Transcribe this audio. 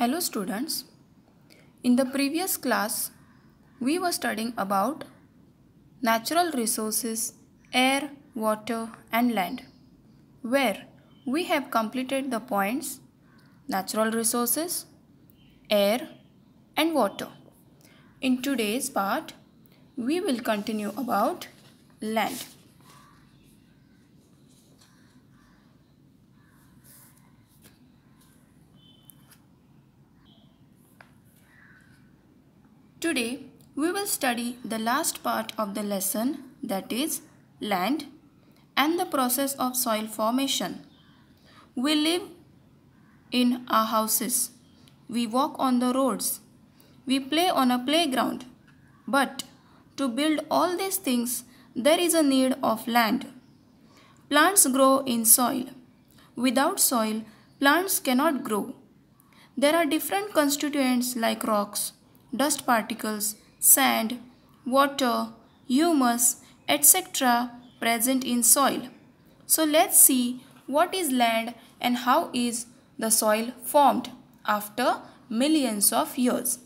Hello students. In the previous class, we were studying about natural resources, air, water and land, where we have completed the points natural resources, air and water. In today's part, we will continue about land. Today, we will study the last part of the lesson that is land and the process of soil formation. We live in our houses. We walk on the roads. We play on a playground. But to build all these things, there is a need of land. Plants grow in soil. Without soil, plants cannot grow. There are different constituents like rocks, dust particles, sand, water, humus, etc. present in soil. So let's see what is land and how is the soil formed after millions of years.